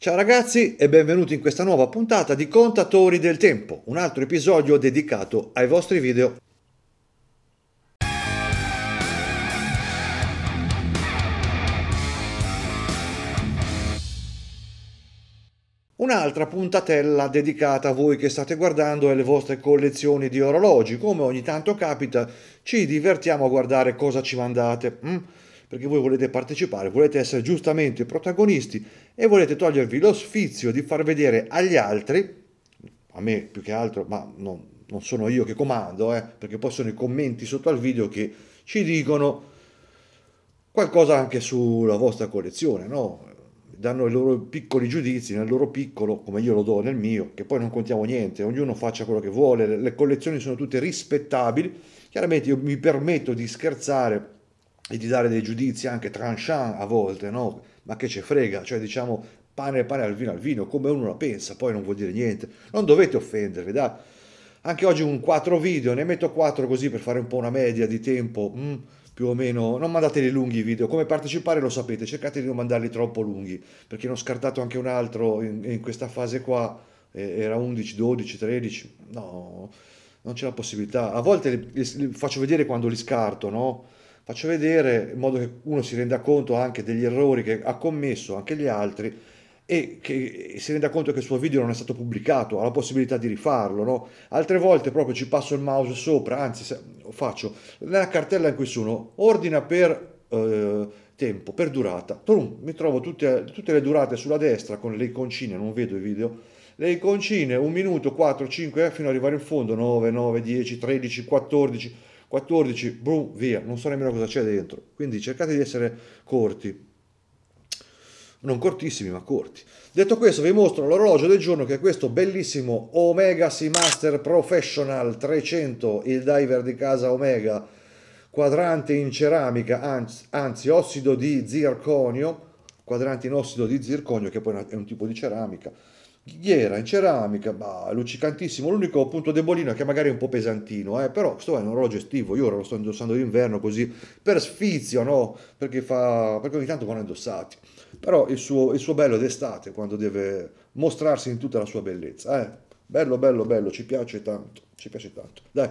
Ciao ragazzi e benvenuti in questa nuova puntata di Contatori del Tempo, un altro episodio dedicato ai vostri video. Un'altra puntatella dedicata a voi che state guardando e alle vostre collezioni di orologi. Come ogni tanto capita, ci divertiamo a guardare cosa ci mandate. Mm? perché voi volete partecipare, volete essere giustamente i protagonisti e volete togliervi lo sfizio di far vedere agli altri, a me più che altro, ma non, non sono io che comando, eh, perché poi sono i commenti sotto al video che ci dicono qualcosa anche sulla vostra collezione, no? danno i loro piccoli giudizi nel loro piccolo, come io lo do nel mio, che poi non contiamo niente, ognuno faccia quello che vuole, le collezioni sono tutte rispettabili, chiaramente io mi permetto di scherzare e di dare dei giudizi anche tranchant a volte, no? Ma che ce frega, cioè diciamo pane pane al vino al vino, come uno la pensa, poi non vuol dire niente. Non dovete offendervi, da Anche oggi un 4 video, ne metto 4 così per fare un po' una media di tempo, mm, più o meno. Non mandateli lunghi i video, come partecipare lo sapete, cercate di non mandarli troppo lunghi, perché ne ho scartato anche un altro in, in questa fase qua, eh, era 11, 12, 13, no, non c'è la possibilità. A volte li, li, li faccio vedere quando li scarto, no? faccio vedere in modo che uno si renda conto anche degli errori che ha commesso anche gli altri e che si renda conto che il suo video non è stato pubblicato, ha la possibilità di rifarlo, no? Altre volte proprio ci passo il mouse sopra, anzi faccio nella cartella in cui sono ordina per eh, tempo, per durata. Trum, mi trovo tutte, tutte, le durate sulla destra con le iconcine, non vedo i video. Le iconcine un minuto, 4, 5 eh, fino ad arrivare in fondo, 9, 9, 10, 13, 14 14, boom, via, non so nemmeno cosa c'è dentro. Quindi cercate di essere corti. Non cortissimi, ma corti. Detto questo, vi mostro l'orologio del giorno che è questo bellissimo Omega Seamaster Professional 300, il diver di casa Omega, quadrante in ceramica, anzi, anzi ossido di zirconio, quadrante in ossido di zirconio, che poi è un tipo di ceramica Ghiera in ceramica, bah, luccicantissimo. L'unico punto debolino è che magari è un po' pesantino, eh? però questo è un orologio estivo. Io ora lo sto indossando d'inverno così per sfizio, no? Perché, fa... Perché ogni tanto vanno indossati. Però il suo, il suo bello è d'estate quando deve mostrarsi in tutta la sua bellezza. Eh? Bello, bello, bello, ci piace tanto. Ci piace tanto. Dai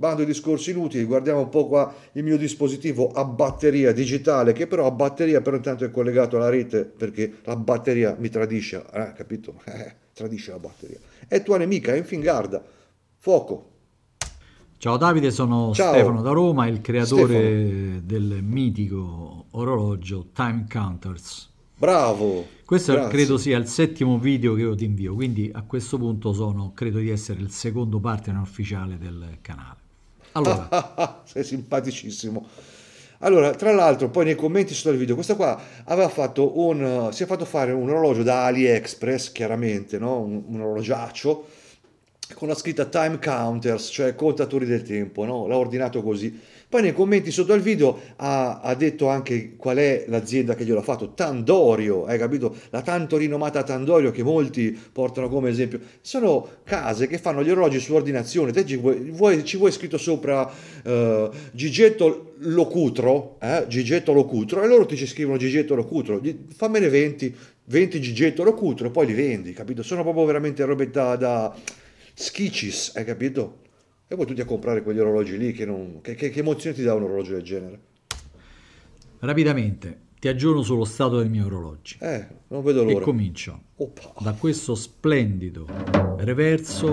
bando ai discorsi inutili, guardiamo un po' qua il mio dispositivo a batteria digitale, che però a batteria però intanto è collegato alla rete perché la batteria mi tradisce, eh, capito? Eh, tradisce la batteria. È tua nemica, è in fingarda. Fuoco. Ciao Davide, sono Ciao. Stefano da Roma, il creatore Stefano. del mitico orologio Time Counters. Bravo! Questo grazie. credo sia il settimo video che io ti invio, quindi a questo punto sono, credo di essere il secondo partner ufficiale del canale. Allora. Sei simpaticissimo. Allora, tra l'altro, poi nei commenti sotto il video, questa qua aveva fatto un. Eh, si è fatto fare un orologio da AliExpress, chiaramente, no? un, un orologiaccio con la scritta time counters, cioè contatori del tempo, no? L'ha ordinato così poi nei commenti sotto al video ha, ha detto anche qual è l'azienda che glielo ha fatto, Tandorio, hai capito? La tanto rinomata Tandorio che molti portano come esempio. Sono case che fanno gli orologi su ordinazione, te ci vuoi, vuoi, ci vuoi scritto sopra uh, Gigetto Locutro, eh? Gigetto Locutro, e loro ti ci scrivono Gigetto Locutro, fammene 20, 20 Gigetto Locutro e poi li vendi, capito? Sono proprio veramente robe da, da schiccis, hai capito? E poi tutti a comprare quegli orologi lì, che, non, che, che, che emozione ti dà un orologio del genere? Rapidamente, ti aggiorno sullo stato dei miei orologi. Eh, non vedo l'ora. E comincio Opa. Oh, da questo splendido reverso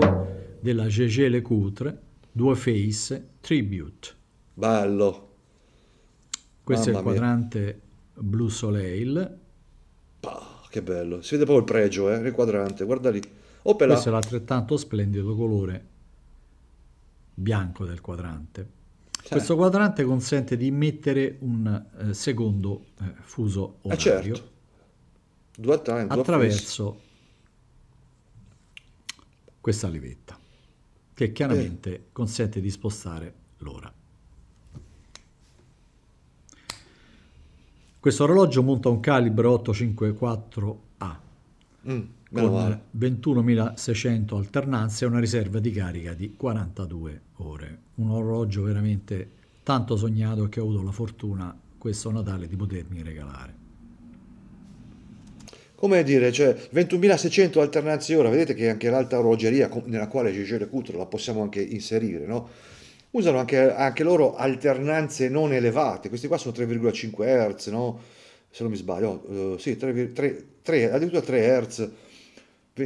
della GG Le Due Face Tribute. Bello. Questo Mamma è il quadrante mia. Blue Soleil. Bah, che bello. Si vede proprio il pregio, eh, nel quadrante. Guarda lì. Opela. Questo è l'altrettanto splendido colore bianco del quadrante. Certo. Questo quadrante consente di mettere un eh, secondo eh, fuso eh, orario eh certo. time, attraverso questa levetta, che chiaramente eh. consente di spostare l'ora. Questo orologio monta un calibro 854A. Mm 21.600 alternanze e una riserva di carica di 42 ore. Un orologio veramente tanto sognato che ho avuto la fortuna questo Natale di potermi regalare. Come dire, cioè 21.600 alternanze ora, vedete che anche l'alta orologeria nella quale Gigi Recutro la possiamo anche inserire, no? Usano anche, anche, loro alternanze non elevate, questi qua sono 3,5 Hz, no? Se non mi sbaglio, uh, sì, 3, 3, 3, addirittura 3 Hz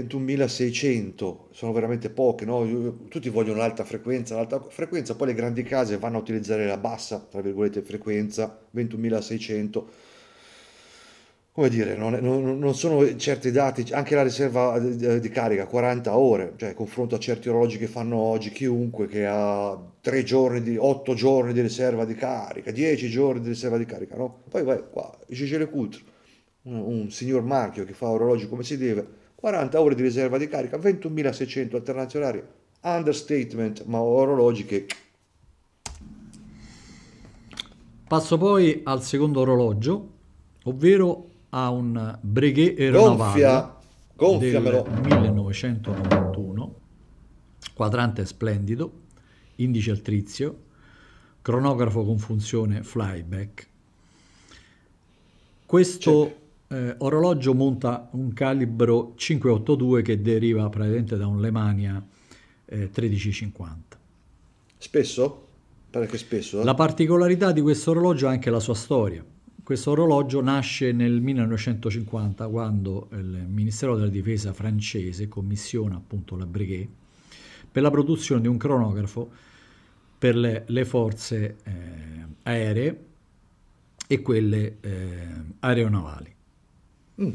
21.600 sono veramente poche, no? tutti vogliono l'alta frequenza, l'alta frequenza, poi le grandi case vanno a utilizzare la bassa, tra virgolette, frequenza, 21.600. Come dire, non, non, non, sono certi dati, anche la riserva di carica, 40 ore, cioè confronto a certi orologi che fanno oggi chiunque, che ha 3 giorni, di, 8 giorni di riserva di carica, 10 giorni di riserva di carica, no? Poi vai qua, Gigele Coultre, un, un signor marchio che fa orologi come si deve, 40 ore di riserva di carica, 21.600 internazionali, understatement, ma orologiche. Passo poi al secondo orologio, ovvero a un Breguet aeronavale Gonfia, del 1991, quadrante splendido, indice altrizio, cronografo con funzione flyback. Questo cioè, eh, orologio monta un calibro 582 che deriva praticamente da un Lemania eh, 1350. Spesso? Pare che spesso. Eh? La particolarità di questo orologio è anche la sua storia. Questo orologio nasce nel 1950 quando il Ministero della Difesa francese commissiona appunto la Breguet per la produzione di un cronografo per le, le forze eh, aeree e quelle eh, aeronavali. Mm.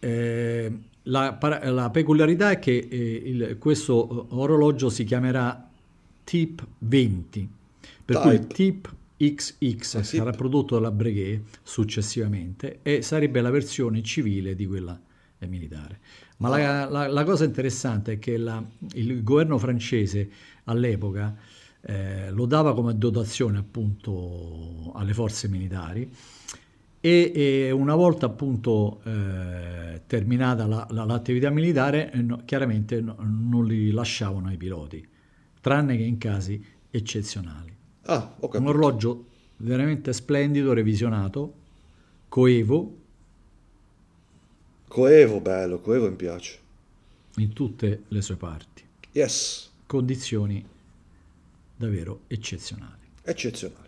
Eh, la, la, peculiarità è che eh, il, questo orologio si chiamerà TIP 20, per Type. cui TIP XX ah, sarà sì. prodotto dalla Breguet successivamente e sarebbe la versione civile di quella eh, militare. Ma la, ah. la, la cosa interessante è che la, il governo francese all'epoca eh, lo dava come dotazione appunto alle forze militari e, e una volta appunto eh, terminata la, la, l'attività militare eh, no, chiaramente no, non li lasciavano ai piloti, tranne che in casi eccezionali. Ah, Un orologio veramente splendido, revisionato, coevo. Coevo, bello, coevo mi piace. In tutte le sue parti. Yes. Condizioni davvero eccezionali. Eccezionali.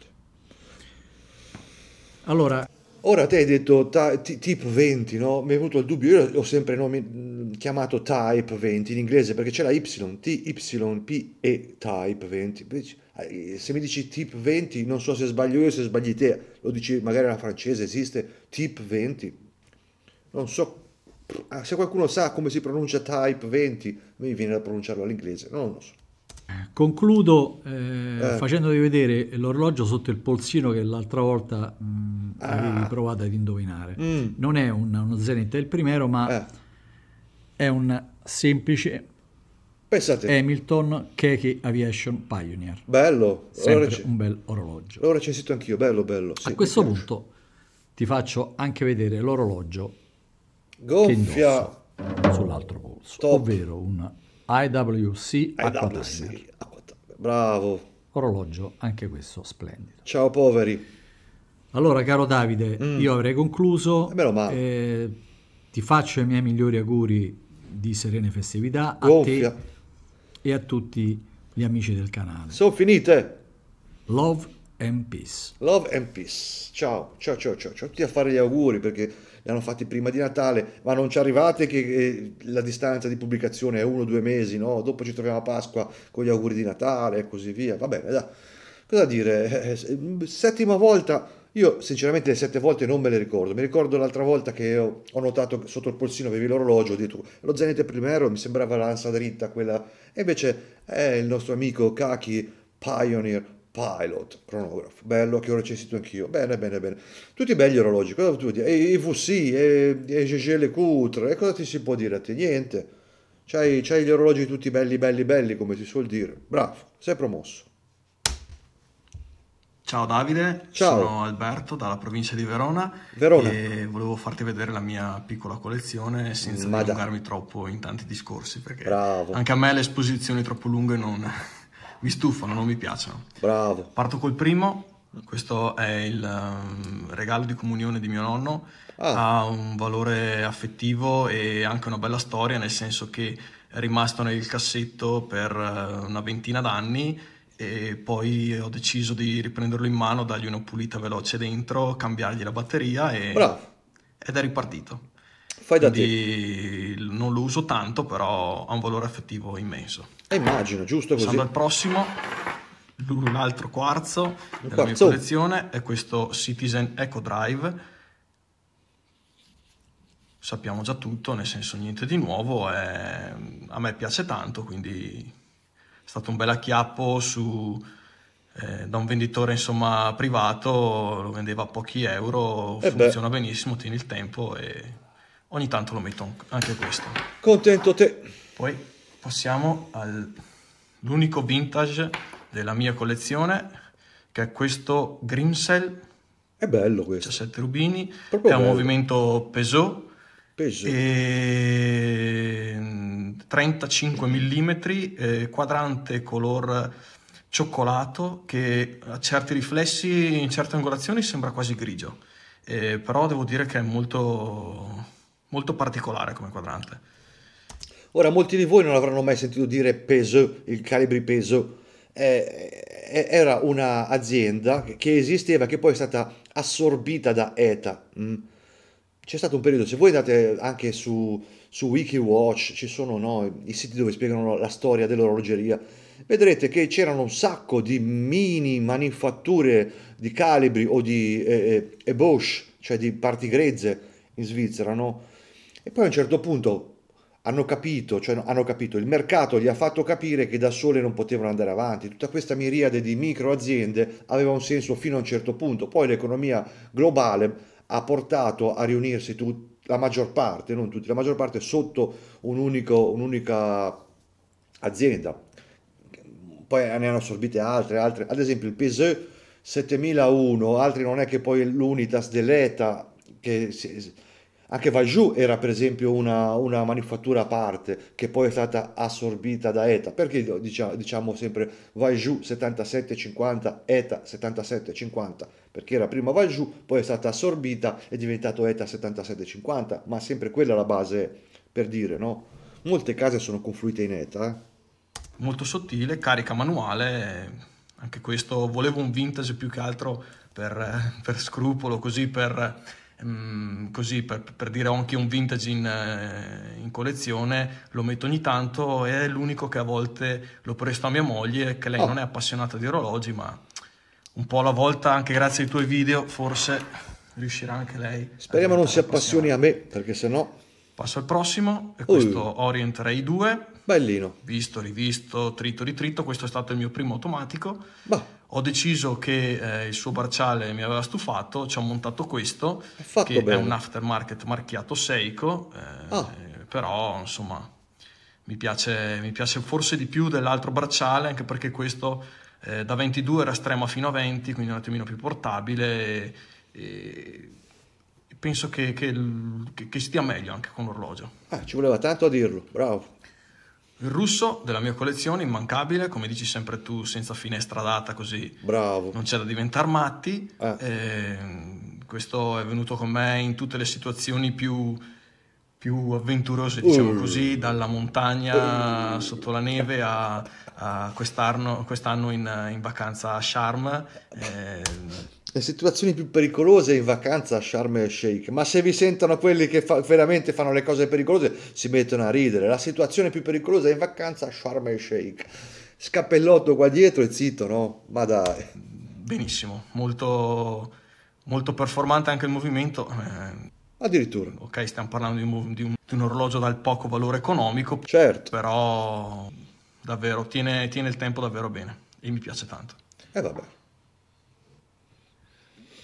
Allora, Ora te hai detto ta- t- tip 20, no? Mi è venuto il dubbio, io ho sempre nomi- chiamato type 20 in inglese perché c'è la Y, T, Y, P e type 20. Ah, eh, se mi dici tip 20, non so se sbaglio io, se sbagli te, lo dici magari alla francese, esiste tip 20. Non so, ah, se qualcuno sa come si pronuncia type 20, mi viene da pronunciarlo all'inglese, non lo so. Concludo eh, eh. facendovi vedere l'orologio sotto il polsino che l'altra volta mh, mm, ah. avevi provato ad indovinare. Mm. Non è un, uno Zenith, è il primero, ma eh. è un semplice Pensate. Hamilton Keke Aviation Pioneer. Bello, sempre rec- un bel orologio. L'ho recensito anch'io, bello, bello. Sì, A questo punto ti faccio anche vedere l'orologio gonfia sull'altro polso, Top. ovvero un IWC Aquatimer. Bravo. Orologio, anche questo splendido. Ciao poveri. Allora, caro Davide, mm. io avrei concluso. Eh, eh ti faccio i miei migliori auguri di serene festività Gonfia. a te e a tutti gli amici del canale. Sono finite. Love and peace. Love and peace. Ciao, ciao, ciao, ciao, ciao. Tutti a fare gli auguri perché li hanno fatti prima di Natale, ma non ci arrivate che eh, la distanza di pubblicazione è uno o due mesi, no? Dopo ci troviamo a Pasqua con gli auguri di Natale e così via. Va bene, da. Cosa dire? Eh, eh, settima volta. Io sinceramente le sette volte non me le ricordo, mi ricordo l'altra volta che ho, notato che sotto il polsino avevi l'orologio, ho detto lo Zenit primero mi sembrava l'ansa dritta quella, e invece è il nostro amico Kaki Pioneer Pilot, cronografo, bello, che ora ho recensito anch'io, bene, bene, bene. Tutti belli orologi, cosa tu dire? E IVC, e, e GGLQ3, e cosa ti si può dire a te? Niente, c'hai, c'hai gli orologi tutti belli, belli, belli, come si suol dire. Bravo, sei promosso. Ciao Davide, Ciao. sono Alberto dalla provincia di Verona, Verona, e volevo farti vedere la mia piccola collezione senza dilungarmi troppo in tanti discorsi perché Bravo. anche a me le esposizioni troppo lunghe non, mi stufano, non mi piacciono. Bravo. Parto col primo, questo è il um, regalo di comunione di mio nonno, ah. ha un valore affettivo e anche una bella storia, nel senso che è rimasto nel cassetto per eh, una ventina d'anni e poi ho deciso di riprenderlo in mano, dargli una pulita veloce dentro, cambiargli la batteria e... Bravo. ed è ripartito. Fai da Quindi te. Non lo uso tanto, però ha un valore effettivo immenso. E eh, immagino, giusto così. Passando al prossimo, l'altro quarzo Il della quarzo. mia collezione è questo Citizen Eco Drive. Sappiamo già tutto, nel senso niente di nuovo, è... a me piace tanto, quindi è stato un bel acchiappo su, eh, da un venditore insomma privato, lo vendeva a pochi euro, e eh funziona beh. benissimo, tieni il tempo e ogni tanto lo metto anche questo. Contento te! Poi passiamo all'unico vintage della mia collezione, che è questo Grimsel. È bello questo. 17 rubini, Proprio è bello. un movimento Peugeot. Peugeot. E 35 mm, eh, quadrante color cioccolato che a certi riflessi, in certe angolazioni sembra quasi grigio, eh, però devo dire che è molto molto particolare come quadrante. Ora, molti di voi non avranno mai sentito dire peso, il Calibri peso. Eh, eh era un'azienda che esisteva, che poi è stata assorbita da ETA. Mm. C'è stato un periodo, se voi andate anche su, su Wikiwatch, ci sono no, i siti dove spiegano la storia dell'orologeria, vedrete che c'erano un sacco di mini manifatture di calibri o di eh, eh, ebauche, cioè di parti grezze in Svizzera, no? poi a un certo punto hanno capito, cioè hanno capito, il mercato gli ha fatto capire che da sole non potevano andare avanti, tutta questa miriade di micro aziende aveva un senso fino a un certo punto, poi l'economia globale ha portato a riunirsi tut- la maggior parte, non tutti, la maggior parte sotto un unico, un'unica azienda, poi ne hanno assorbite altre, altre, ad esempio il PSE 7001, altri non è che poi l'Unitas dell'ETA che si, anche Vajou era per esempio una, una, manifattura a parte che poi è stata assorbita da ETA. Perché diciamo, diciamo sempre Vajou 7750, ETA 7750? Perché era prima Vajou, poi è stata assorbita e è diventato ETA 7750, ma sempre quella la base per dire, no? Molte case sono confluite in ETA. Eh. Molto sottile, carica manuale, anche questo volevo un vintage più che altro per, per scrupolo, così per Mm, così per, per, dire ho anche un vintage in, eh, in, collezione, lo metto ogni tanto e è l'unico che a volte lo presto a mia moglie, che lei oh. non è appassionata di orologi, ma un po' alla volta, anche grazie ai tuoi video, forse riuscirà anche lei. Speriamo non si appassioni a me, perché se no... Passo al prossimo, e questo uh. Orient Ray 2. Bellino. Visto, rivisto, trito, ritrito, questo è stato il mio primo automatico. Bah ho deciso che eh, il suo bracciale mi aveva stufato, ci ho montato questo, Fatto che bene. è un aftermarket marchiato Seiko, eh, oh. però insomma mi piace, mi piace, forse di più dell'altro bracciale, anche perché questo eh, da 22 era strema fino a 20, quindi un attimino più portabile e, e penso che, che, che, che stia meglio anche con l'orologio. Ah, ci voleva tanto a dirlo, bravo. Il russo della mia collezione, immancabile, come dici sempre tu, senza finestra data così. Bravo. Non c'è da diventare matti. Eh. Eh, questo è venuto con me in tutte le situazioni più, più avventurose, diciamo uh. così, dalla montagna uh. sotto la neve a, a quest'anno, quest'anno in, in, vacanza a Sharm. Eh, le situazioni più pericolose in vacanza a Sharm el Sheikh, ma se vi sentono quelli che fa, veramente fanno le cose pericolose si mettono a ridere. La situazione più pericolosa in vacanza a Sharm el Sheikh. Scappellotto qua dietro e zitto, no? Ma dai. Benissimo, molto, molto performante anche il movimento. Eh. Addirittura. Ok, stiamo parlando di un, di, un, di un, orologio dal poco valore economico. Certo. Però davvero tiene, tiene il tempo davvero bene e mi piace tanto. E eh, vabbè.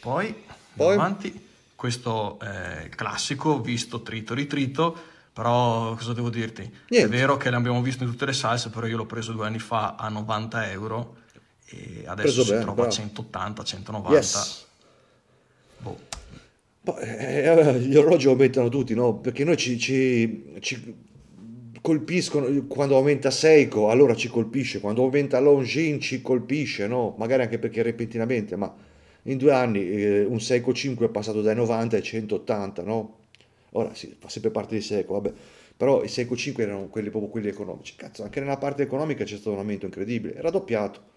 Poi, Poi... avanti, questo è eh, classico, visto trito ritrito, però cosa devo dirti? Niente. È vero che l'abbiamo visto in tutte le salse, però io l'ho preso due anni fa a 90 euro e adesso si bene, trova a 180, 190. Yes. Boh. Eh, gli orologi aumentano tutti, no? Perché noi ci, ci, ci colpiscono quando aumenta Seiko, allora ci colpisce, quando aumenta Longin ci colpisce, no? Magari anche perché repentinamente, ma in due anni eh, un Seiko 5 è passato dai 90 ai 180, no? Ora si sì, fa sempre parte di Seiko, vabbè, però i Seiko 5 erano quelli, proprio quelli economici. Cazzo, anche nella parte economica c'è stato un aumento incredibile, è raddoppiato.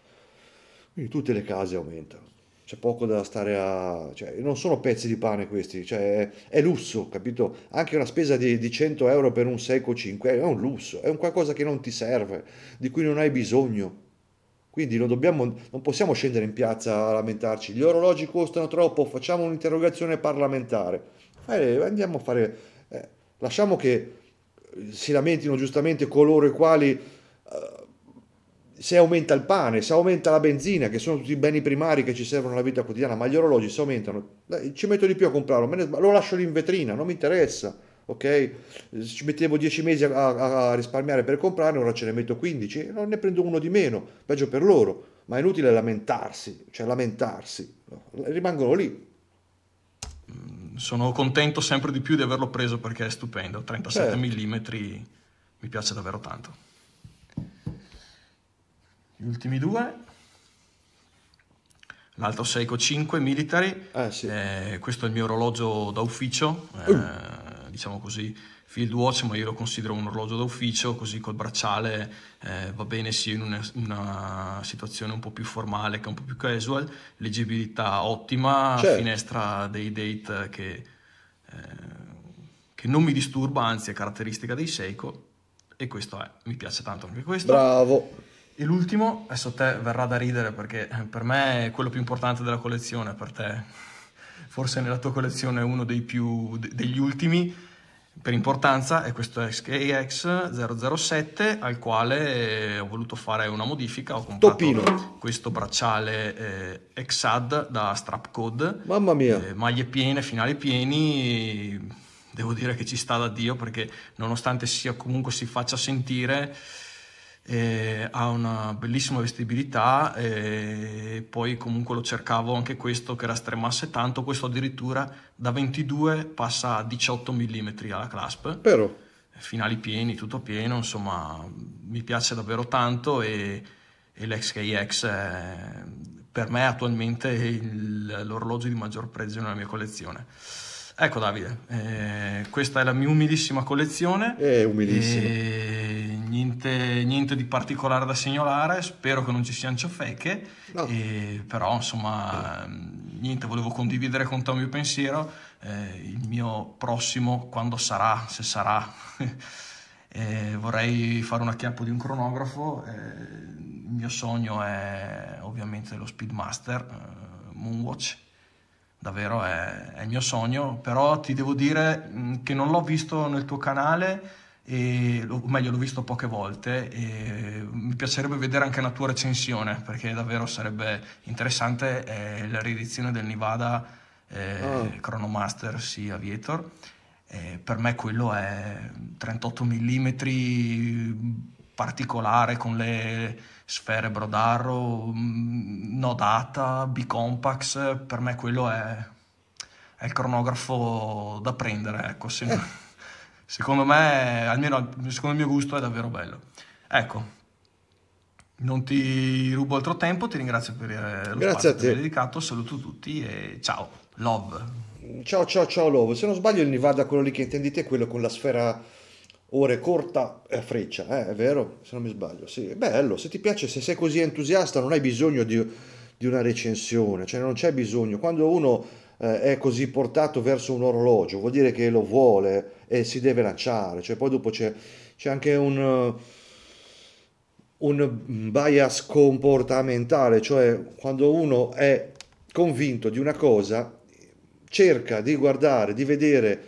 Quindi tutte le case aumentano. C'è poco da stare a... Cioè, non sono pezzi di pane questi, cioè, è lusso, capito? Anche una spesa di, di 100 euro per un Seiko 5 è un lusso, è un qualcosa che non ti serve, di cui non hai bisogno quindi non, dobbiamo, non possiamo scendere in piazza a lamentarci, gli orologi costano troppo, facciamo un'interrogazione parlamentare. Fai, andiamo a fare... Eh, lasciamo che eh, si lamentino giustamente coloro i quali eh, se aumenta il pane, se aumenta la benzina, che sono tutti i beni primari che ci servono nella vita quotidiana, ma gli orologi se aumentano, ci metto di più a comprarlo, lo lascio lì in vetrina, non mi interessa ok? Ci mettevo 10 mesi a, a, a risparmiare per comprare, ora ce ne metto 15, non ne prendo uno di meno, peggio per loro, ma è inutile lamentarsi, cioè lamentarsi, rimangono lì. Mm, sono contento sempre di più di averlo preso perché è stupendo, 37 certo. mm mi piace davvero tanto. Gli ultimi due, l'altro Seiko 5 Military, eh, sì. eh, questo è il mio orologio da ufficio. Uh. Eh, diciamo così, field watch, ma io lo considero un orologio d'ufficio, così col bracciale eh, va bene sia in una, una, situazione un po' più formale che un po' più casual, leggibilità ottima, certo. finestra dei date che, eh, che non mi disturba, anzi è caratteristica dei Seiko, e questo è, mi piace tanto anche questo. Bravo! E l'ultimo, adesso te verrà da ridere perché eh, per me è quello più importante della collezione, per te forse nella tua collezione uno più, degli ultimi per importanza è questo SKX 007 al quale eh, ho voluto fare una modifica, ho comprato Topino. questo bracciale eh, Exad da Strapcode, mamma mia, eh, maglie piene, finali pieni, devo dire che ci sta da Dio perché nonostante sia comunque si faccia sentire eh, ha una bellissima vestibilità e eh, poi comunque lo cercavo anche questo che rastremasse tanto, questo addirittura da 22 passa a 18 mm alla clasp. Però. Finali pieni, tutto pieno, insomma mi piace davvero tanto e, e l'XKX è per me attualmente il, l'orologio di maggior prezzo nella mia collezione. Ecco Davide, eh, questa è la mia umilissima collezione. È umilissima. E niente, niente, di particolare da segnalare, spero che non ci siano ciofeche, no. e, però insomma niente, volevo condividere con te il mio pensiero, eh, il mio prossimo quando sarà, se sarà. eh, vorrei fare un acchiappo di un cronografo, eh, il mio sogno è ovviamente lo Speedmaster eh, Moonwatch davvero è, è, il mio sogno, però ti devo dire mm, che non l'ho visto nel tuo canale, e, o meglio l'ho visto poche volte e mi piacerebbe vedere anche una tua recensione perché davvero sarebbe interessante eh, la riedizione del Nevada eh, oh. Chronomaster sì, Aviator. Eh, per me quello è 38 mm particolare con le Sfere Brodarro, mm, Nodata, Bicompax, per me quello è, è il cronografo da prendere, ecco, se, secondo me, almeno secondo il mio gusto è davvero bello. Ecco, non ti rubo altro tempo, ti ringrazio per eh, lo Grazie spazio che dedicato, saluto tutti e ciao, love. Ciao ciao ciao love, se non sbaglio il Nevada quello lì che intendi te, quello con la sfera ore corta e a freccia, eh, è vero? Se non mi sbaglio, sì, è bello, se ti piace, se sei così entusiasta non hai bisogno di, di una recensione, cioè non c'è bisogno, quando uno eh, è così portato verso un orologio vuol dire che lo vuole e si deve lanciare, cioè poi dopo c'è, c'è anche un, un bias comportamentale, cioè quando uno è convinto di una cosa cerca di guardare, di vedere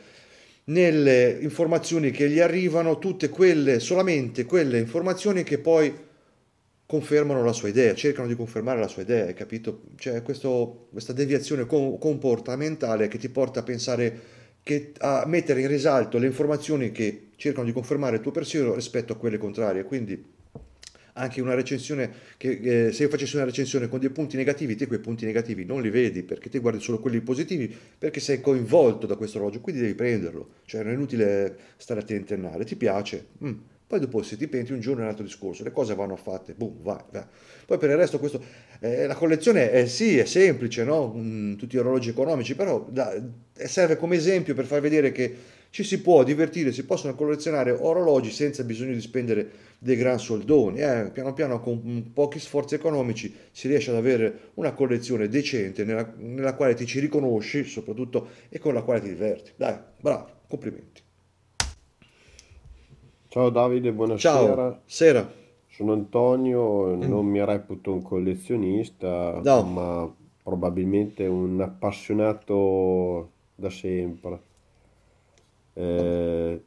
nelle informazioni che gli arrivano, tutte quelle, solamente quelle informazioni che poi confermano la sua idea, cercano di confermare la sua idea, hai capito? C'è cioè, questo, questa deviazione comportamentale che ti porta a pensare, che, a mettere in risalto le informazioni che cercano di confermare il tuo pensiero rispetto a quelle contrarie, quindi anche una recensione che eh, se io facessi una recensione con dei punti negativi, te quei punti negativi non li vedi perché te guardi solo quelli positivi, perché sei coinvolto da questo orologio, quindi devi prenderlo, cioè non è inutile stare a tentennare, ti piace, mm. poi dopo se ti penti un giorno è un altro discorso, le cose vanno fatte, boom, vai, vai. Poi per il resto questo, eh, la collezione è, eh, sì, è semplice, no? Mm, tutti gli orologi economici, però da, serve come esempio per far vedere che ci si può divertire, si possono collezionare orologi senza bisogno di spendere dei gran soldoni. Eh, piano piano con pochi sforzi economici si riesce ad avere una collezione decente nella, nella quale ti ci riconosci soprattutto e con la quale ti diverti. Dai, bravo, complimenti. Ciao Davide, buonasera. Ciao, sera. Sono Antonio, non mi reputo un collezionista, no. ma probabilmente un appassionato da sempre. Eh,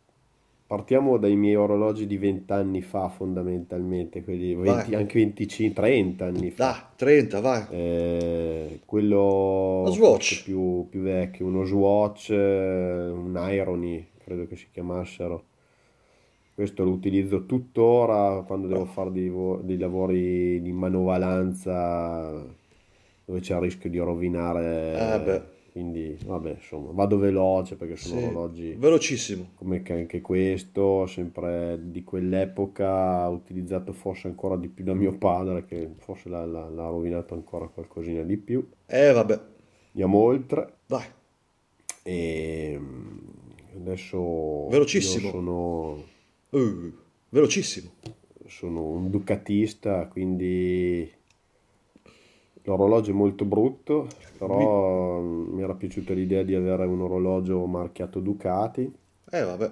partiamo dai miei orologi di 20 anni fa, fondamentalmente, 20, anche 25, 30 anni fa. Da, 30, vai. Eh, quello più, più, vecchio, uno Swatch, eh, un Irony, credo che si chiamassero. Questo lo utilizzo tuttora quando devo fare dei, dei lavori di manovalanza dove c'è il rischio di rovinare eh, quindi, vabbè, insomma, vado veloce perché sono sì, orologi. Velocissimo. Come anche questo, sempre di quell'epoca, utilizzato forse ancora di più da mio padre, che forse l'ha, l'ha, l'ha rovinato ancora qualcosina di più. Eh, vabbè. Andiamo oltre. Vai. E ehm, adesso. Velocissimo. sono. Uh, velocissimo. Sono un ducatista, quindi l'orologio è molto brutto, però mi era piaciuta l'idea di avere un orologio marchiato Ducati. Eh vabbè.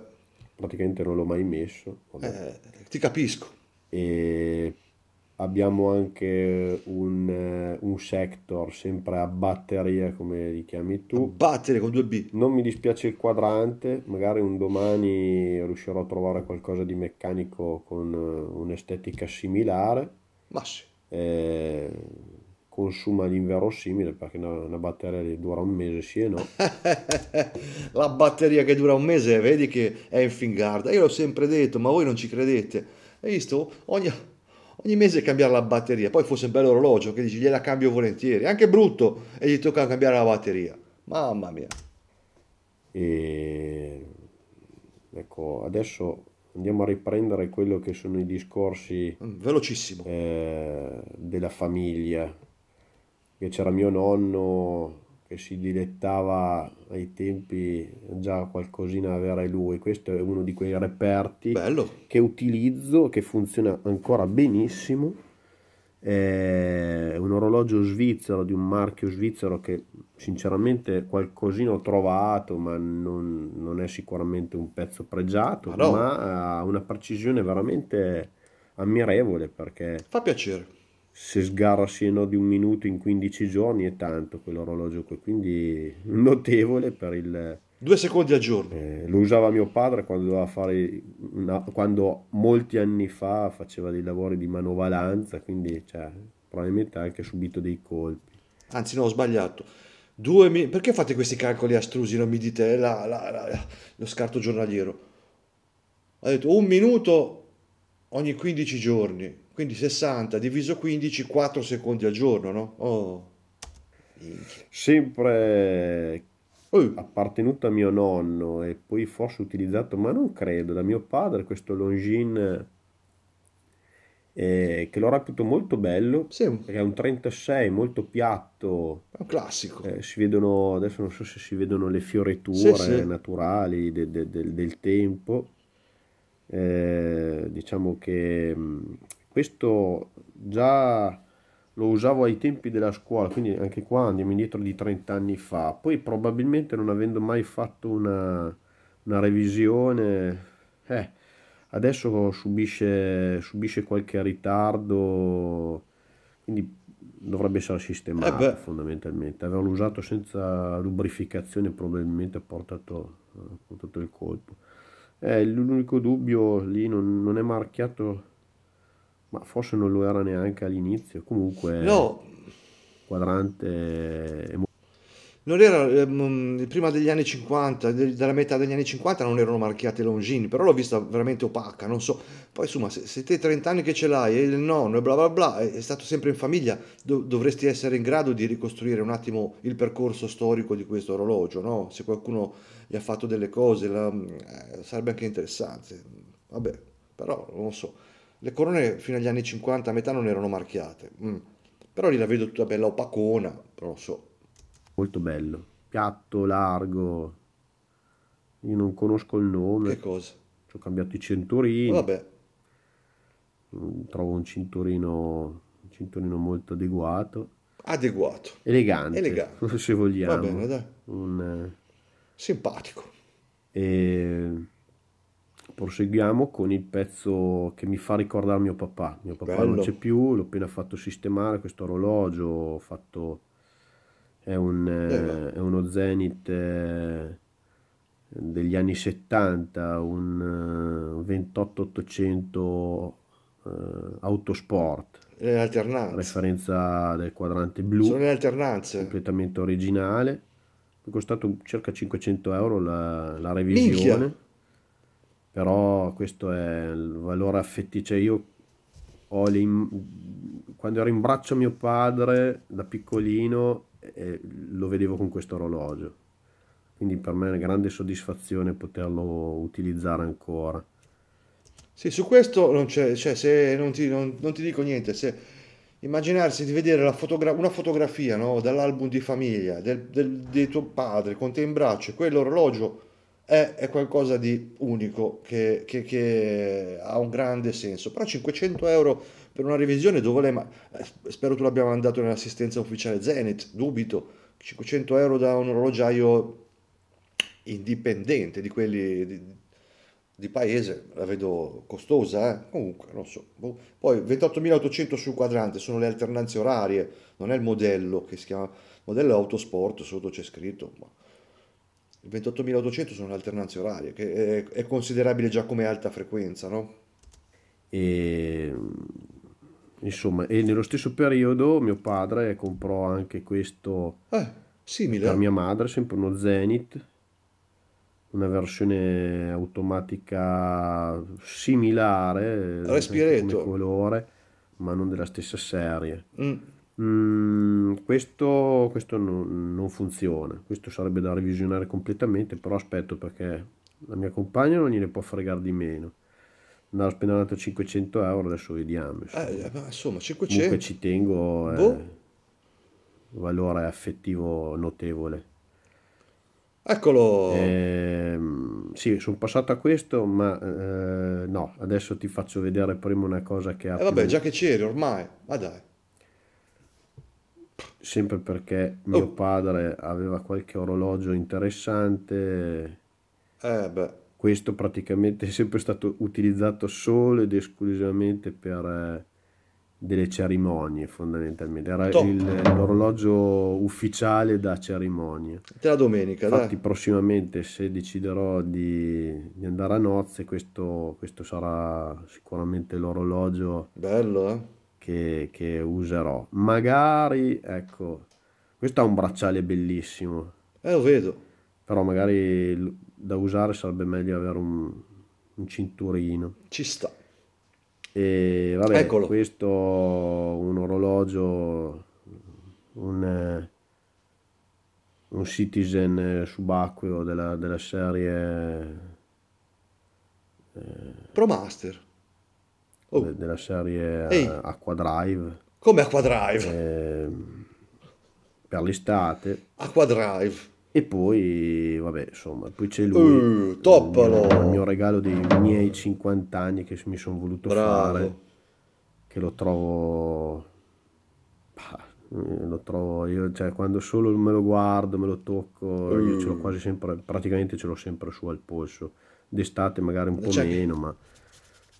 Praticamente non l'ho mai messo. Eh, ti capisco. E abbiamo anche un, eh, un, sector sempre a batteria come li chiami tu. A battere con due b Non mi dispiace il quadrante, magari un domani riuscirò a trovare qualcosa di meccanico con eh, un'estetica similare. Ma sì. Eh, consuma l'inverosimile perché una, batteria che dura un mese sì e no la batteria che dura un mese vedi che è in fingarda io l'ho sempre detto ma voi non ci credete hai visto ogni, ogni mese cambiare la batteria poi fosse un bello orologio che dici gliela cambio volentieri anche brutto e gli tocca cambiare la batteria mamma mia e ecco adesso andiamo a riprendere quello che sono i discorsi mm, velocissimo eh, della famiglia che c'era mio nonno che si dilettava ai tempi, già qualcosina avere lui, questo è uno di quei reperti Bello. che utilizzo, che funziona ancora benissimo, è un orologio svizzero di un marchio svizzero che sinceramente qualcosina ho trovato, ma non, non è sicuramente un pezzo pregiato, ma, no. ma ha una precisione veramente ammirevole perché... Fa piacere se sgarra sì e no di un minuto in 15 giorni è tanto quell'orologio qui, quindi notevole per il... Due secondi al giorno. Eh, lo usava mio padre quando doveva fare, una, quando molti anni fa faceva dei lavori di manovalanza, quindi cioè, probabilmente ha anche subito dei colpi. Anzi no, ho sbagliato. Due mi... Perché fate questi calcoli astrusi, non mi dite eh, la, la, la, lo scarto giornaliero? Ha detto un minuto ogni 15 giorni, quindi 60 diviso 15, 4 secondi al giorno, no? Oh. Sempre oh. appartenuto a mio nonno e poi forse utilizzato, ma non credo, da mio padre questo Longines eh, che l'ho reputo molto bello sì. perché è un 36 molto piatto è un classico eh, si vedono adesso non so se si vedono le fioriture sì, sì. naturali de, de, de, del tempo eh, diciamo che mm, questo già lo usavo ai tempi della scuola, quindi anche qua andiamo indietro di 30 anni fa. Poi probabilmente non avendo mai fatto una, una revisione, eh, adesso subisce, subisce, qualche ritardo, quindi dovrebbe essere sistemato eh fondamentalmente. Averlo usato senza lubrificazione probabilmente ha portato, ha portato il colpo. Eh, l'unico dubbio lì non, non, è marchiato, ma forse non lo era neanche all'inizio. Comunque, no. quadrante. è molto non era, ehm, mm, prima degli anni 50, de- della metà degli anni 50 non erano marchiate Longini, però l'ho vista veramente opaca, non so. Poi insomma, se, se te 30 anni che ce l'hai e il nonno e bla bla bla, è, è stato sempre in famiglia, do- dovresti essere in grado di ricostruire un attimo il percorso storico di questo orologio, no? Se qualcuno gli ha fatto delle cose, la, mm, eh, sarebbe anche interessante. Vabbè, però non so. Le corone fino agli anni 50 a metà non erano marchiate, mm. però lì la vedo tutta bella opacona, non so molto bello, piatto, largo, io non conosco il nome. Che cosa? Ci ho cambiato i cinturini. Vabbè. Mm, trovo un cinturino, un cinturino molto adeguato. Adeguato. Elegante. Elegante. Se vogliamo. Va bene, dai. Un, Simpatico. Eh, e proseguiamo con il pezzo che mi fa ricordare mio papà. Mio papà Bello. non c'è più, l'ho appena fatto sistemare questo orologio, ho fatto è, un, eh, eh è uno Zenith eh, degli anni 70, un eh, 28800 eh, autosport. Le alternanze. Referenza del quadrante blu. Sono le alternanze. Completamente originale. È costato circa 500 euro la, la revisione. Minchia. Però questo è il valore affettivo. Cioè io ho le, quando ero in braccio a mio padre da piccolino eh, lo vedevo con questo orologio quindi per me è una grande soddisfazione poterlo utilizzare ancora sì su questo non c'è cioè se non ti, non, non ti, dico niente se immaginarsi di vedere la fotogra- una fotografia no, dall'album di famiglia del, del, di tuo padre con te in braccio quell'orologio è, è qualcosa di unico che, che, che ha un grande senso però 500 euro per una revisione dove lei, ma eh, spero tu l'abbia mandato nell'assistenza ufficiale Zenit, dubito, 500 euro da un orologiaio indipendente di quelli di, di paese, la vedo costosa, eh? comunque non so. Boh. Poi 28.800 sul quadrante, sono le alternanze orarie, non è il modello che si chiama, modello autosport, sotto c'è scritto, ma... 28.800 sono le alternanze orarie, che è, è considerabile già come alta frequenza, no? E ehm, Insomma, e nello stesso periodo mio padre comprò anche questo eh, simile. per mia madre, sempre uno Zenith, una versione automatica similare, Respiretto. come colore, ma non della stessa serie. Mm. Mm, questo, questo non, non funziona, questo sarebbe da revisionare completamente, però aspetto perché la mia compagna non gliene può fregare di meno No, spendo altro 500 euro, adesso vediamo. Eh, eh, insomma, eh, insomma 500. Comunque ci tengo, è eh, boh. valore affettivo notevole. Eccolo! Eh, sì, sono passato a questo, ma eh, no, adesso ti faccio vedere prima una cosa che ha... Eh vabbè, già che c'eri ormai, ma dai. Sempre perché mio oh. padre aveva qualche orologio interessante. Eh beh questo praticamente è sempre stato utilizzato solo ed esclusivamente per eh, delle cerimonie fondamentalmente era il, l'orologio ufficiale da cerimonie te la domenica infatti dai. prossimamente se deciderò di, di, andare a nozze questo, questo sarà sicuramente l'orologio bello eh? che, che userò magari ecco questo ha un bracciale bellissimo eh lo vedo però magari da usare sarebbe meglio avere un, un cinturino. Ci sta. E vabbè, Eccolo. questo un orologio, un, eh, un Citizen subacqueo della, della serie Promaster. Eh, Pro oh. della serie Ehi. Aqua Drive. Come Aqua Drive? Ehm, per l'estate. Aqua Drive e poi, vabbè, insomma, poi c'è lui, uh, toppalo. Il, il, mio, regalo dei miei 50 anni che mi sono voluto Bravo. fare, che lo trovo, bah, eh, lo trovo io, cioè, quando solo me lo guardo, me lo tocco, uh. io ce l'ho mm. quasi sempre, praticamente ce l'ho sempre su al polso, d'estate magari un eh, po' c'è cioè meno, ma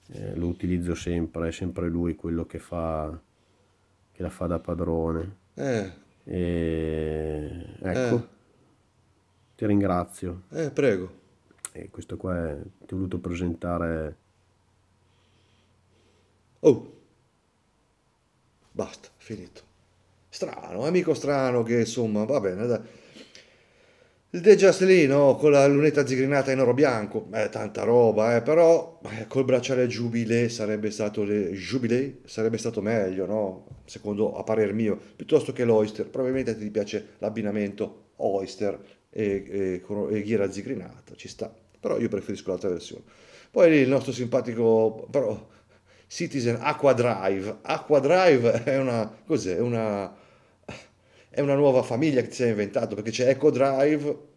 eh, lo utilizzo sempre, è sempre lui quello che fa, che la fa da padrone. Eh. E, ecco. Eh ti ringrazio. Eh, prego. E questo qua è, ti ho voluto presentare... Oh. Basta, finito. Strano, amico strano che insomma, va bene, dai. Il De Giaslino oh, con la lunetta zigrinata in oro bianco, eh, tanta roba, eh, però eh, col bracciale Jubilee sarebbe stato le... Jubilee sarebbe stato meglio, no? Secondo a parer mio, piuttosto che l'Oyster. Probabilmente ti piace l'abbinamento Oyster e, e, e ghiera zigrinata, ci sta. Però io preferisco l'altra versione. Poi il nostro simpatico, però, Citizen Aqua Drive. Aqua Drive è una, cos'è? Una, è una nuova famiglia che si è inventato, perché c'è Eco Drive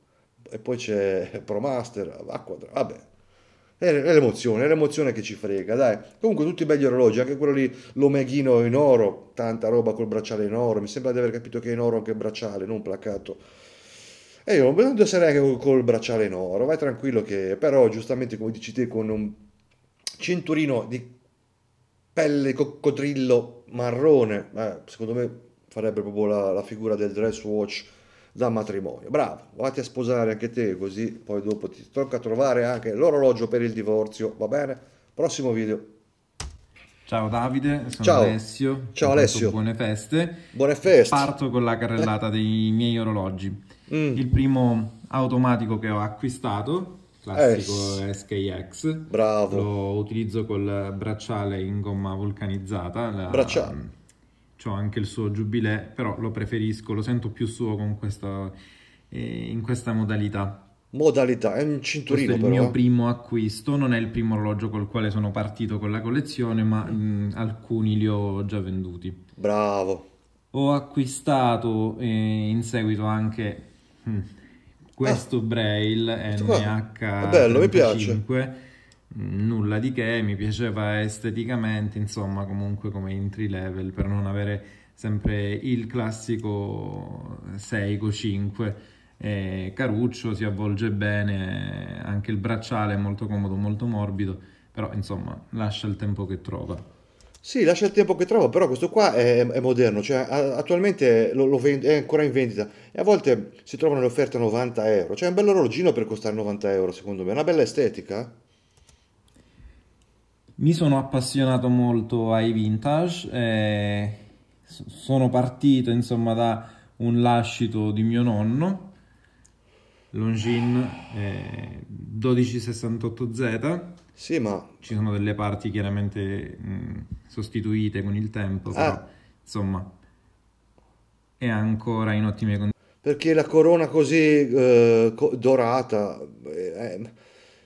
e poi c'è ProMaster, Aqua Drive, vabbè. È l'emozione, è l'emozione che ci frega, dai. Comunque tutti belli orologi, anche quello lì, l'omeghino in oro, tanta roba col bracciale in oro, mi sembra di aver capito che è in oro anche il bracciale, non placato e io non indosserei col, col bracciale in oro, vai tranquillo che però giustamente come dici te con un cinturino di pelle coccodrillo marrone, eh, secondo me farebbe proprio la, la, figura del dress watch da matrimonio. Bravo, vatti a sposare anche te così poi dopo ti tocca trovare anche l'orologio per il divorzio, va bene? Prossimo video. Ciao Davide, sono Ciao. Alessio. Ciao Alessio. Buone feste. Buone feste. Parto con la carrellata dei miei orologi mm. il primo automatico che ho acquistato, classico S. SKX. Bravo. Lo utilizzo col bracciale in gomma vulcanizzata. La, bracciale. C'ho anche il suo giubilè, però lo preferisco, lo sento più suo con questa, eh, in questa modalità. Modalità, è un cinturino Questo è il però. mio eh. primo acquisto, non è il primo orologio col quale sono partito con la collezione, ma mh, mm, alcuni li ho già venduti. Bravo. Ho acquistato eh, in seguito anche Mm. Questo ah, Braille NH bello, mi piace. Mm, nulla di che, mi piaceva esteticamente, insomma, comunque come entry level per non avere sempre il classico 6 Seiko 5 eh, caruccio, si avvolge bene, anche il bracciale è molto comodo, molto morbido, però insomma, lascia il tempo che trova. Sì, lascia il tempo che trovo, però questo qua è, è moderno, cioè attualmente lo, lo vend- è ancora in vendita e a volte si trovano le offerte a 90 euro, cioè è un bel orologino per costare 90 euro secondo me, è una bella estetica. Mi sono appassionato molto ai vintage, eh, sono partito insomma da un lascito di mio nonno, Longines eh, 1268Z, sì, ma... Ci sono delle parti chiaramente mh, sostituite con il tempo, ah. però ah. insomma è ancora in ottime condizioni. Perché la corona così eh, dorata eh, eh,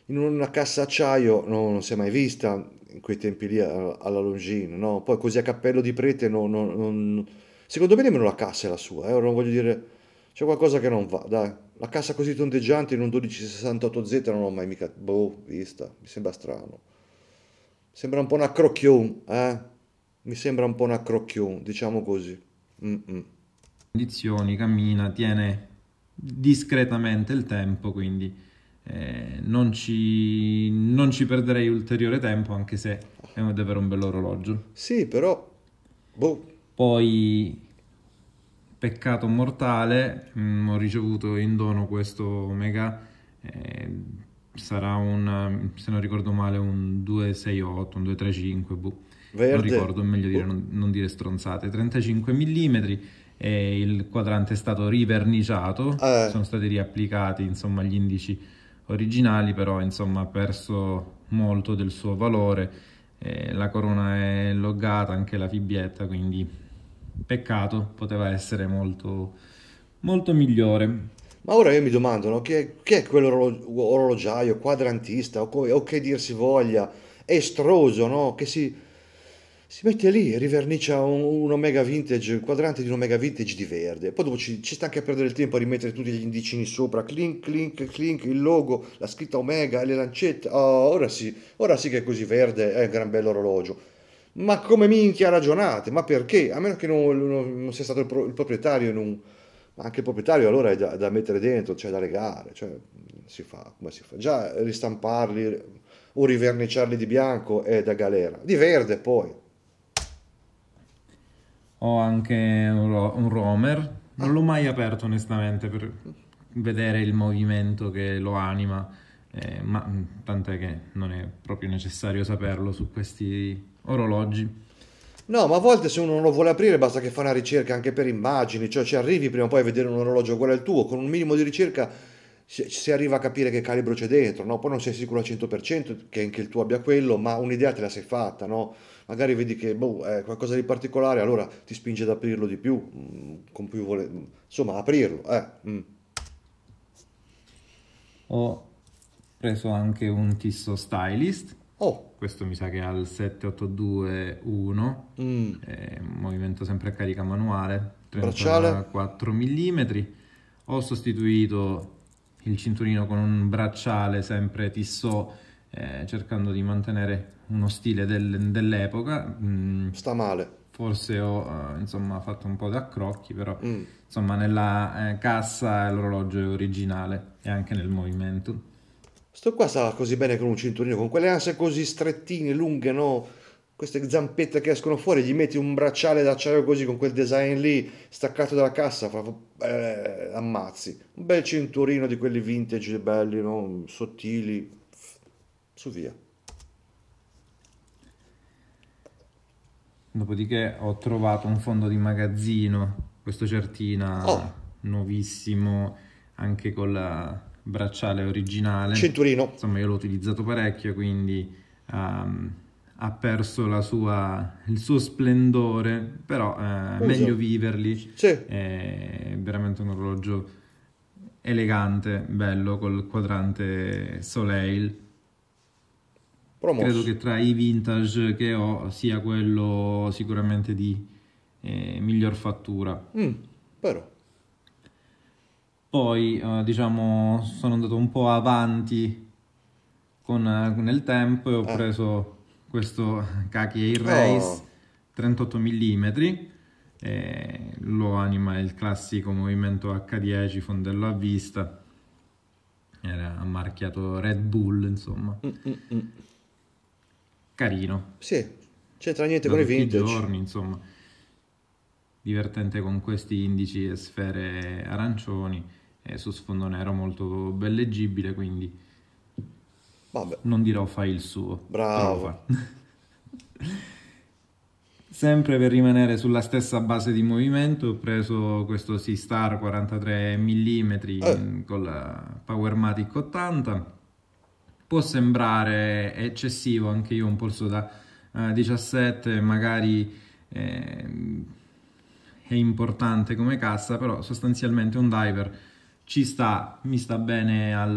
in una cassa acciaio no, non si è mai vista in quei tempi lì alla Longino, no? Poi così a cappello di prete no, no, non... Secondo me nemmeno la cassa è la sua, eh? non voglio dire c'è qualcosa che non va, dai. La cassa così tondeggiante in un 1268Z non l'ho mai mica boh, vista, mi sembra strano. Sembra un po' una crocchione, eh? Mi sembra un po' una crocchione, diciamo così. Mm-mm. Condizioni, cammina, tiene discretamente il tempo, quindi eh, non, ci, non ci perderei ulteriore tempo, anche se è davvero un bell'orologio. Sì, però... Boh. Poi peccato mortale, mh, mm, ho ricevuto in dono questo Omega, eh, sarà un, se non ricordo male, un 268, un 235, boh. Verde. non ricordo, è meglio dire, non, non dire stronzate, 35 mm, e il quadrante è stato riverniciato, eh. sono stati riapplicati insomma, gli indici originali, però insomma, ha perso molto del suo valore, eh, la corona è loggata, anche la fibietta, quindi Peccato, poteva essere molto, molto migliore. Ma ora io mi domando, no, chi, è, chi è quell'orologiaio, quadrantista o, o, che dir si voglia, estroso, no, che si, si mette lì, rivernicia un, un, omega vintage, un quadrante di un omega vintage di verde. Poi dopo ci, ci sta anche a perdere il tempo a rimettere tutti gli indicini sopra, clink, clink, clink, il logo, la scritta omega, e le lancette. Oh, ora sì, ora sì che è così verde, è un gran bello orologio ma come minchia ragionate? Ma perché? A meno che non, non, non sia stato il, pro, il proprietario, non, anche il proprietario allora è da, da, mettere dentro, cioè da legare, cioè si fa, come si fa? Già ristamparli o riverniciarli di bianco è da galera, di verde poi. Ho anche un, ro- un romer, non l'ho mai aperto onestamente per vedere il movimento che lo anima eh, ma mm, tant'è che non è proprio necessario saperlo su questi orologi. No, ma a volte se uno non lo vuole aprire basta che fa una ricerca anche per immagini, cioè ci arrivi prima o poi a vedere un orologio uguale al tuo, con un minimo di ricerca si, si arriva a capire che calibro c'è dentro, no? poi non sei sicuro al 100% che anche il tuo abbia quello, ma un'idea te la sei fatta, no? magari vedi che boh, è qualcosa di particolare, allora ti spinge ad aprirlo di più, mm, con più vole... insomma aprirlo. Eh. Mm. Oh preso anche un Tisso Stylist. Oh. Questo mi sa che è il 7821, mm. movimento sempre a carica manuale, 34 mm. Ho sostituito il cinturino con un bracciale sempre Tissot, eh, cercando di mantenere uno stile del, dell'epoca. Mm. Sta male forse ho eh, insomma, fatto un po' da crocchi, però mm. insomma nella eh, cassa l'orologio è originale e anche nel movimento. Sto qua stava così bene con un cinturino, con quelle anse così strettine, lunghe, no? Queste zampette che escono fuori, gli metti un bracciale d'acciaio così con quel design lì staccato dalla cassa, fa, eh, ammazzi. Un bel cinturino di quelli vintage, belli, no? sottili, su via. Dopodiché ho trovato un fondo di magazzino, questo certina oh. nuovissimo, anche con la bracciale originale. Cinturino. Insomma, io l'ho utilizzato parecchio, quindi um, ha perso sua, il suo splendore, però eh, meglio viverli. Sì. È veramente un orologio elegante, bello, col quadrante Soleil. Promosso. Credo che tra i vintage che ho sia quello sicuramente di eh, miglior fattura. Mm, però poi, eh, diciamo, sono andato un po' avanti con, eh, nel tempo e ho eh. preso questo Kaki Air oh. Race oh. 38 mm. Eh, lo anima il classico movimento H10 fondello a vista era marchiato Red Bull insomma mm, mm, mm. carino sì c'entra niente da con i vintage giorni insomma divertente con questi indici e sfere arancioni eh, su sfondo nero molto ben leggibile, quindi Vabbè. non dirò fai il suo. Bravo. Sempre per rimanere sulla stessa base di movimento ho preso questo Seastar 43 mm eh. con la Powermatic 80. Può sembrare eccessivo, anche io un polso da eh, 17 magari eh, è importante come cassa, però sostanzialmente un diver ci sta, mi sta bene al,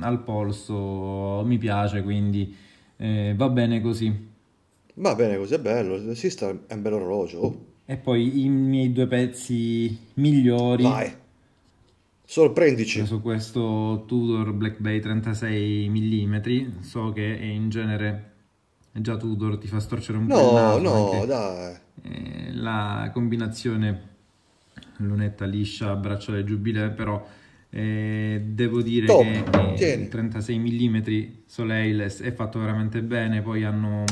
al polso, mi piace, quindi eh, va bene così. Va bene così, è bello, si sta, è un bel orologio. E poi i miei due pezzi migliori. Vai, sorprendici. Su questo Tudor Black Bay 36 mm, so che è in genere già Tudor ti fa storcere un po' no, il naso. No, no, dai. Eh, la combinazione lunetta liscia, braccio del giubileo, però eh, devo dire Top, che il 36 mm Soleil è fatto veramente bene, poi hanno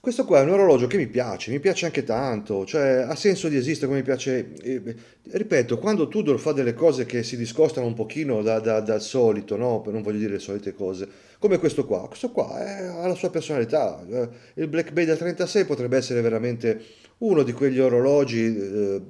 questo qua è un orologio che mi piace, mi piace anche tanto, cioè ha senso di esistere come mi piace. Eh, ripeto, quando Tudor fa delle cose che si discostano un pochino da, da, dal solito, no? Non voglio dire le solite cose, come questo qua. Questo qua è, eh, ha la sua personalità. Eh, il Black Bay del 36 potrebbe essere veramente uno di quegli orologi eh,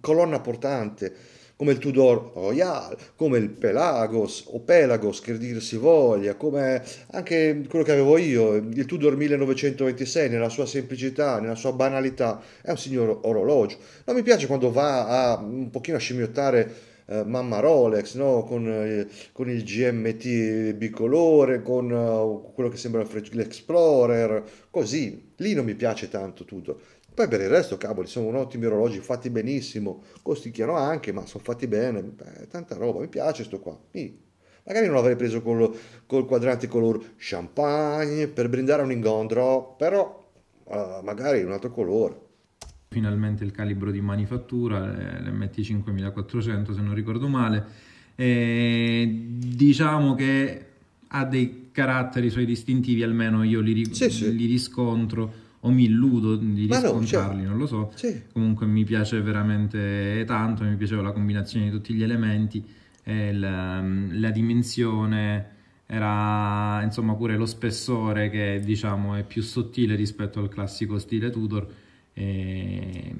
colonna portante, come il Tudor Royal, come il Pelagos o Pelagos, che dir si voglia, come anche quello che avevo io, il Tudor 1926 nella sua semplicità, nella sua banalità, è un signor orologio. Non mi piace quando va a un pochino a scimmiottare eh, Mamma Rolex, no? con, eh, con, il GMT bicolore, con eh, quello che sembra l'Explorer, così. Lì non mi piace tanto tutto. Poi per il resto, cavoli, sono ottimi orologi, fatti benissimo, costicchiano anche, ma sono fatti bene, Beh, tanta roba, mi piace sto qua. Mi... Magari non l'avrei preso col, col quadrante color champagne per brindare un incontro, però eh, magari un altro colore finalmente il calibro di manifattura, eh, l'MT5400 se non ricordo male, e diciamo che ha dei caratteri suoi distintivi, almeno io li, ri- sì, sì. li riscontro o mi illudo di certo. riscontrarli, no, cioè, non lo so. Sì. Comunque mi piace veramente tanto, mi piaceva la combinazione di tutti gli elementi, la, la, dimensione, era insomma pure lo spessore che diciamo è più sottile rispetto al classico stile Tudor eh,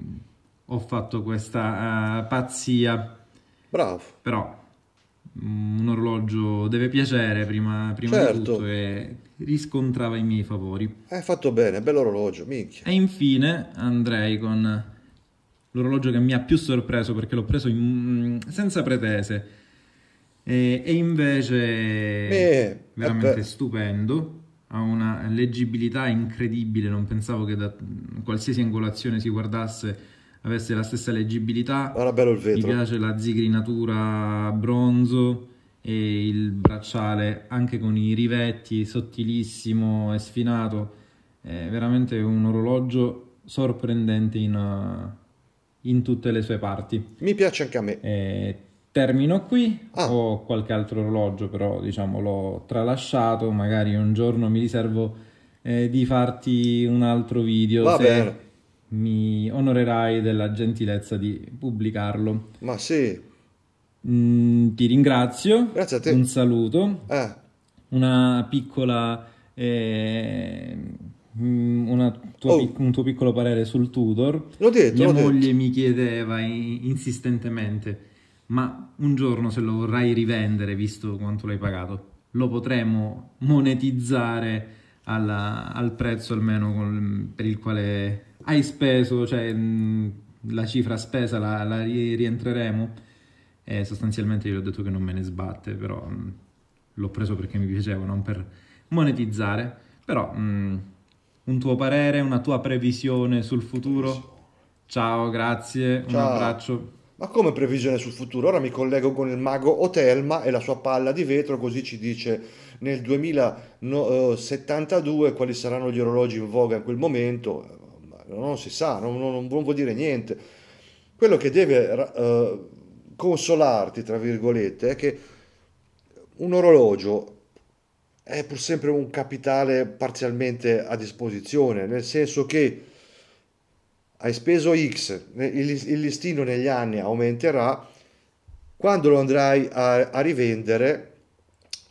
ho fatto questa uh, pazzia. Bravo. Però mm, un orologio deve piacere prima, prima certo. di tutto e riscontrava i miei favori. Hai fatto bene, bello orologio, minchia. E infine andrei con l'orologio che mi ha più sorpreso perché l'ho preso in... Mm, senza pretese e, e invece è eh, eh, veramente vabbè. stupendo ha una leggibilità incredibile non pensavo che da qualsiasi angolazione si guardasse avesse la stessa leggibilità. Era bello il vetro. Mi piace la zigrinatura bronzo e il bracciale anche con i rivetti sottilissimo e sfinato. È veramente un orologio sorprendente in, in tutte le sue parti. Mi piace anche a me. E termino qui, ah. ho qualche altro orologio però diciamo l'ho tralasciato, magari un giorno mi riservo eh, di farti un altro video Va se bene. mi onorerai della gentilezza di pubblicarlo. Ma sì. Mm, ti ringrazio. Grazie a te. Un saluto. Eh. Una piccola... Eh, mm, tua, oh. un tuo piccolo parere sul Tudor. L'ho detto, Mia l'ho moglie detto. mi chiedeva insistentemente, ma un giorno se lo vorrai rivendere, visto quanto l'hai pagato, lo potremo monetizzare alla, al prezzo almeno con, per il quale hai speso, cioè mh, mm, la cifra spesa la, la rientreremo. E eh, sostanzialmente gli ho detto che non me ne sbatte, però mh, mm, l'ho preso perché mi piaceva, non per monetizzare. Però mh, mm, un tuo parere, una tua previsione sul futuro? Ciao, grazie, Ciao. un abbraccio. Ma come previsione sul futuro? Ora mi collego con il mago Otelma e la sua palla di vetro, così ci dice nel 2072 quali saranno gli orologi in voga in quel momento. Non si sa, non, non, non vuol dire niente. Quello che deve eh, consolarti, tra virgolette, è che un orologio è pur sempre un capitale parzialmente a disposizione, nel senso che hai speso X, il listino negli anni aumenterà, quando lo andrai a, a rivendere,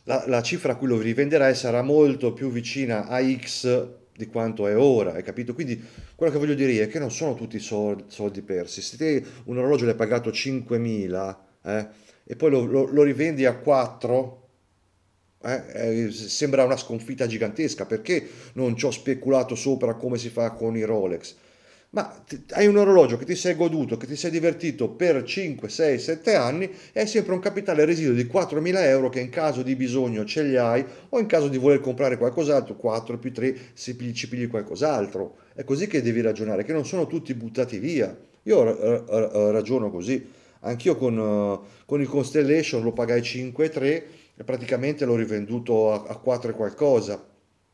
la, la, cifra a cui lo rivenderai sarà molto più vicina a X di quanto è ora, hai capito? Quindi quello che voglio dire è che non sono tutti soldi, soldi persi. Se te un orologio l'hai pagato 5.000 eh, e poi lo, lo, lo, rivendi a 4, eh, eh, sembra una sconfitta gigantesca perché non ci ho speculato sopra come si fa con i Rolex ma hai un orologio che ti sei goduto, che ti sei divertito per 5, 6, 7 anni e hai sempre un capitale residuo di 4.000 euro che in caso di bisogno ce li hai o in caso di voler comprare qualcos'altro, 4 più 3 se pigli, ci pigli qualcos'altro. È così che devi ragionare, che non sono tutti buttati via. Io r- r- ragiono così. Anch'io con, uh, con, il Constellation lo pagai 5,3 e praticamente l'ho rivenduto a, a 4 e qualcosa.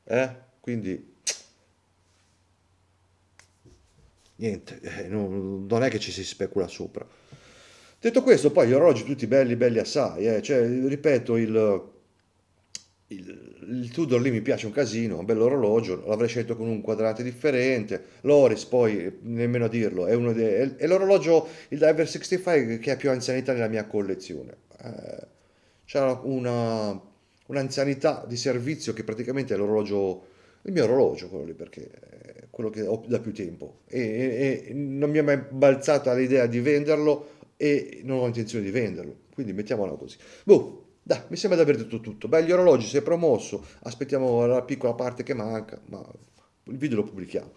Eh? Quindi niente, eh, non, non è che ci si specula sopra. Detto questo, poi gli orologi tutti belli, belli assai, eh? cioè, ripeto, il, il, il, Tudor lì mi piace un casino, un bello orologio, l'avrei scelto con un quadrante differente, l'Oris poi, nemmeno a dirlo, è, de, è, è l'orologio, il Diver 65 che ha più anzianità nella mia collezione. Eh, c'era una, un'anzianità di servizio che praticamente è l'orologio, il mio orologio quello lì, perché eh, quello che ho da più tempo e, e, non mi è mai balzata l'idea di venderlo e non ho intenzione di venderlo, quindi mettiamola così. Boh, da, mi sembra di aver detto tutto. Beh, gli orologi si è promosso, aspettiamo la piccola parte che manca, ma il video lo pubblichiamo.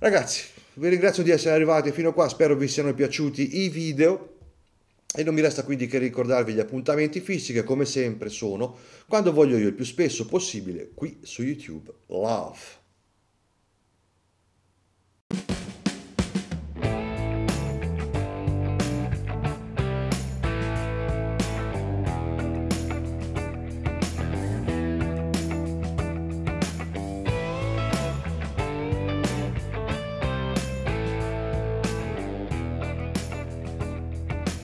Ragazzi, vi ringrazio di essere arrivati fino a qua, spero vi siano piaciuti i video. E non mi resta quindi che ricordarvi gli appuntamenti fissi che come sempre sono quando voglio io il più spesso possibile qui su YouTube Love. you